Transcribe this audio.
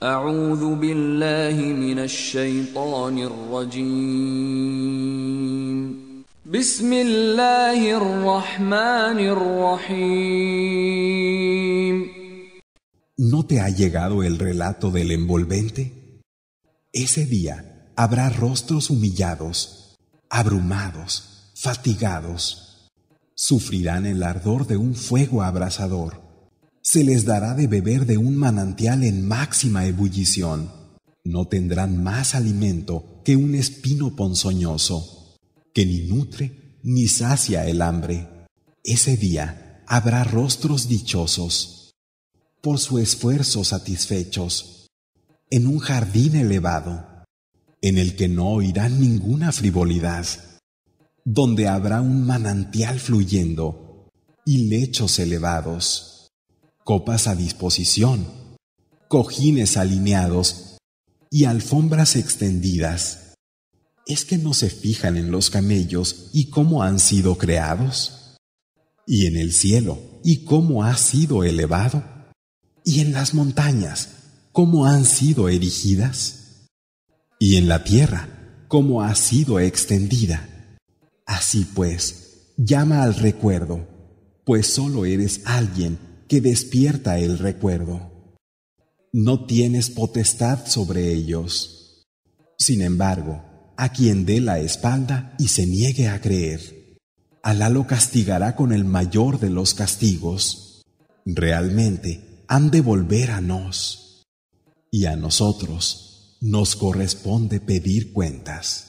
¿No te ha llegado el relato del envolvente? Ese día habrá rostros humillados, abrumados, fatigados. Sufrirán el ardor de un fuego abrasador se les dará de beber de un manantial en máxima ebullición. No tendrán más alimento que un espino ponzoñoso, que ni nutre ni sacia el hambre. Ese día habrá rostros dichosos, por su esfuerzo satisfechos, en un jardín elevado, en el que no oirán ninguna frivolidad, donde habrá un manantial fluyendo y lechos elevados copas a disposición, cojines alineados y alfombras extendidas. ¿Es que no se fijan en los camellos y cómo han sido creados? ¿Y en el cielo y cómo ha sido elevado? ¿Y en las montañas cómo han sido erigidas? ¿Y en la tierra cómo ha sido extendida? Así pues, llama al recuerdo, pues solo eres alguien que despierta el recuerdo. No tienes potestad sobre ellos. Sin embargo, a quien dé la espalda y se niegue a creer, Alá lo castigará con el mayor de los castigos. Realmente han de volver a nos. Y a nosotros nos corresponde pedir cuentas.